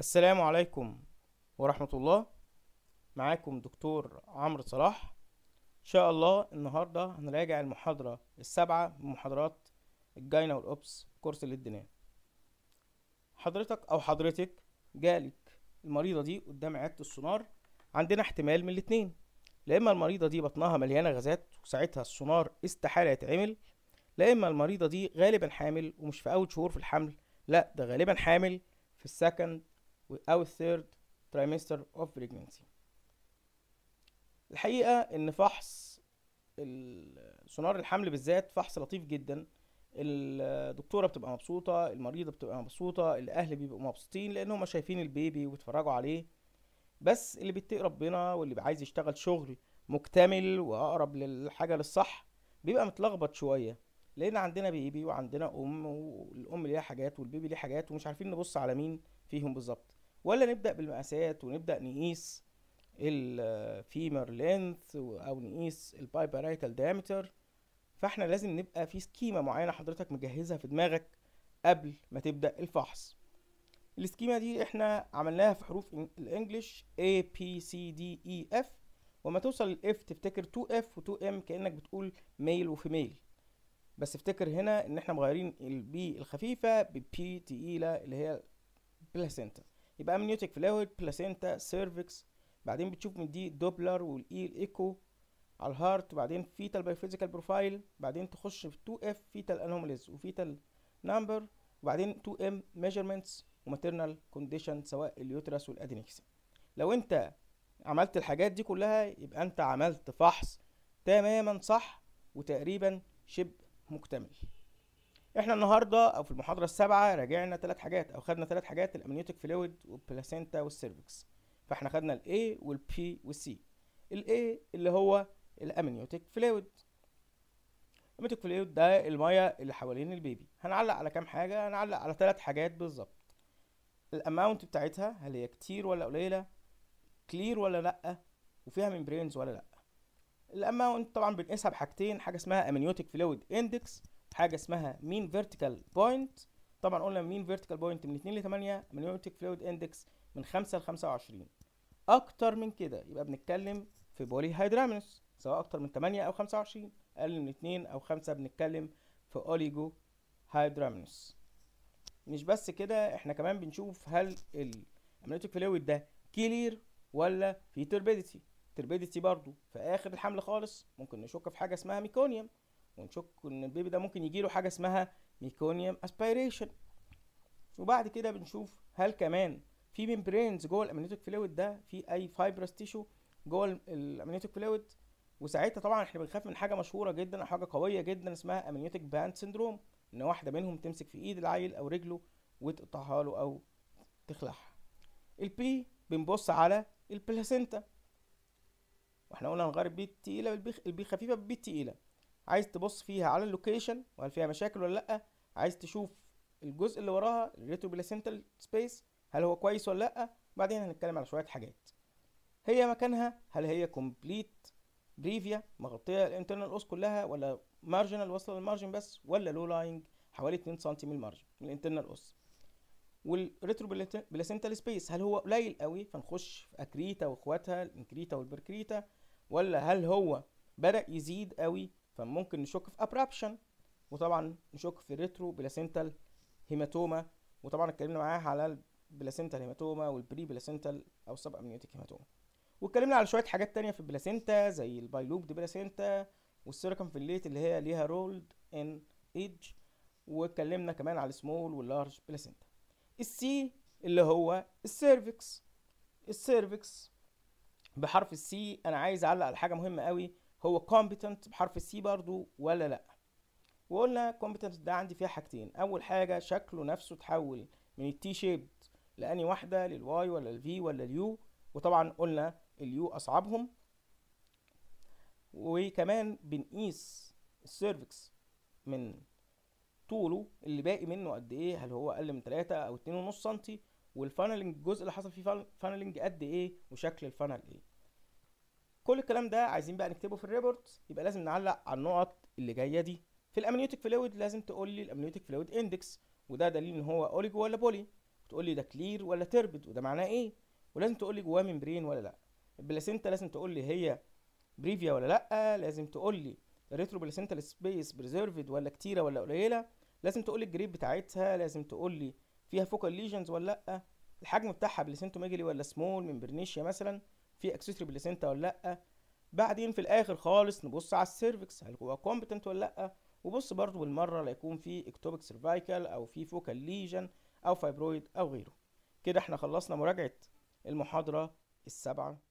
السلام عليكم ورحمة الله معاكم دكتور عمرو صلاح إن شاء الله النهاردة هنراجع المحاضرة السابعة من محاضرات الجاينا والأوبس كورس الإدنان حضرتك أو حضرتك جالك المريضة دي قدام عيادة السونار عندنا احتمال من الاتنين لا إما المريضة دي بطنها مليانة غازات وساعتها السونار استحالة يتعمل لا إما المريضة دي غالبا حامل ومش في أول شهور في الحمل لا ده غالبا حامل في السكند أو الثيرد ترايمستر اوف بريجنسي الحقيقة إن فحص سونار الحمل بالذات فحص لطيف جدا الدكتورة بتبقى مبسوطة المريضة بتبقى مبسوطة الأهل بيبقوا مبسوطين لأن هما شايفين البيبي وبيتفرجوا عليه بس اللي بيتقي ربنا واللي عايز يشتغل شغل مكتمل وأقرب للحاجة للصح بيبقى متلخبط شوية لأن عندنا بيبي وعندنا أم والأم ليها حاجات والبيبي ليه حاجات ومش عارفين نبص على مين فيهم بالظبط ولا نبدأ بالمقاسات ونبدأ نقيس الفيمر لينث أو نقيس البايبرايتال دايمتر فاحنا لازم نبقى في سكيما معينة حضرتك مجهزها في دماغك قبل ما تبدأ الفحص السكيما دي احنا عملناها في حروف الانجليش A B C D E F وما توصل ال F تفتكر 2F و 2M كأنك بتقول ميل وفيميل بس افتكر هنا ان احنا مغيرين B الخفيفة P تقيلة e اللي هي placenta يبقى امنيوتيك فلويد بلاسينتا سيرفكس بعدين بتشوف من دي دوبلر والاي الايكو على الهارت بعدين فيتال بايوفيزيكال بروفايل بعدين تخش في 2 اف فيتال انوماليز وفيتال نمبر وبعدين 2 ام ميجرمنتس وماتيرنال كونديشن سواء اليوترس والادينكس لو انت عملت الحاجات دي كلها يبقى انت عملت فحص تماما صح وتقريبا شبه مكتمل احنا النهارده او في المحاضره السابعه راجعنا ثلاث حاجات او خدنا ثلاث حاجات الامنيوتيك فلويد والبلاسينتا والسيرفكس فاحنا خدنا الاي والبي والسي الاي اللي هو الامنيوتيك فلويد الامنيوتيك فلويد ده الميه اللي حوالين البيبي هنعلق على كام حاجه هنعلق على ثلاث حاجات بالظبط الاماونت بتاعتها هل هي كتير ولا قليله كلير ولا لا وفيها ممبرينز ولا لا الاماونت طبعا بنقيسها بحاجتين حاجه اسمها امنيوتيك فلويد اندكس حاجه اسمها مين فيرتيكال بوينت طبعا قلنا مين فيرتيكال بوينت من 2 ل 8 منيوتيك فلويد اندكس من 5 ل 25 اكتر من كده يبقى بنتكلم في بولي هيدرامينوس سواء اكتر من 8 او 25 اقل من 2 او 5 بنتكلم في اوليجو هيدرامينوس مش بس كده احنا كمان بنشوف هل الامنيوتيك فلويد ده كلير ولا في تربيديتي تربيديتي برضو في اخر الحمل خالص ممكن نشك في حاجه اسمها ميكونيوم ونشك ان البيبي ده ممكن يجيله حاجه اسمها ميكونيوم اسبيريشن وبعد كده بنشوف هل كمان في ميمبرينز جوه الامنيوتيك فلويد ده في اي فايبرس تيشو جوه الامنيوتيك فلويد وساعتها طبعا احنا بنخاف من حاجه مشهوره جدا او حاجه قويه جدا اسمها امنيوتيك باند سيندروم ان واحده منهم تمسك في ايد العيل او رجله وتقطعها له او تخلعها البي بنبص على البلاسينتا واحنا قلنا هنغير البي التقيله بالبي خفيفه بالبي التقيله عايز تبص فيها على اللوكيشن وهل فيها مشاكل ولا لا عايز تشوف الجزء اللي وراها الريتروبلاسنتال سبيس هل هو كويس ولا لا بعدين هنتكلم على شويه حاجات هي مكانها هل هي كومبليت بريفيا مغطيه الانترنال اوس كلها ولا مارجنال واصله للمارجن بس ولا لو لاينج حوالي 2 سم من المارجن من الانترنال اوس والريتروبلاسنتال سبيس هل هو قليل قوي فنخش في اكريتا واخواتها الانكريتا والبركريتا ولا هل هو بدا يزيد قوي فممكن نشك في ابرابشن وطبعا نشك في الريترو بلاسنتال هيماتوما وطبعا اتكلمنا معاها على البلاسنتال هيماتوما والبري بلاسنتال او سب امنيوتيك هيماتوما واتكلمنا على شويه حاجات تانية في البلاسنتا زي البايلوب دي بلاسنتا الليت اللي هي ليها رولد ان ايدج واتكلمنا كمان على السمول واللارج بلاسنتا السي اللي هو السيرفكس السيرفكس بحرف السي انا عايز اعلق على حاجه مهمه قوي هو competent بحرف السي برضو ولا لا وقلنا competent ده عندي فيها حاجتين اول حاجه شكله نفسه اتحول من التي شيبد لاني واحده للواي ولا الفي ولا اليو وطبعا قلنا اليو اصعبهم وكمان بنقيس السيرفكس من طوله اللي باقي منه قد ايه هل هو اقل من 3 او 2.5 سم والفانلنج الجزء اللي حصل فيه فانلنج قد ايه وشكل الفانل ايه كل الكلام ده عايزين بقى نكتبه في الريبورت يبقى لازم نعلق على النقط اللي جايه دي في الامنيوتيك فلويد لازم تقول لي الامنيوتيك فلويد اندكس وده دليل ان هو اوليجو ولا بولي تقول لي ده كلير ولا تربد وده معناه ايه ولازم تقول لي جواه ممبرين ولا لا البلاسينتا لازم تقول لي هي بريفيا ولا لا لازم تقول لي الريترو بلاسينتال سبيس بريزيرفد ولا كتيره ولا قليله لازم تقول لي الجريد بتاعتها لازم تقول لي فيها فوكال ليجنز ولا لا الحجم بتاعها بلاسينتوميجالي ولا سمول ممبرنيشيا مثلا في اكسسوري بليسنتا ولا لا بعدين في الاخر خالص نبص على السيرفكس هل هو كومبتنت ولا لا وبص برضو بالمره لا يكون في اكتوبيك سيرفايكال او في فوكال ليجن او فايبرويد او غيره كده احنا خلصنا مراجعه المحاضره السابعه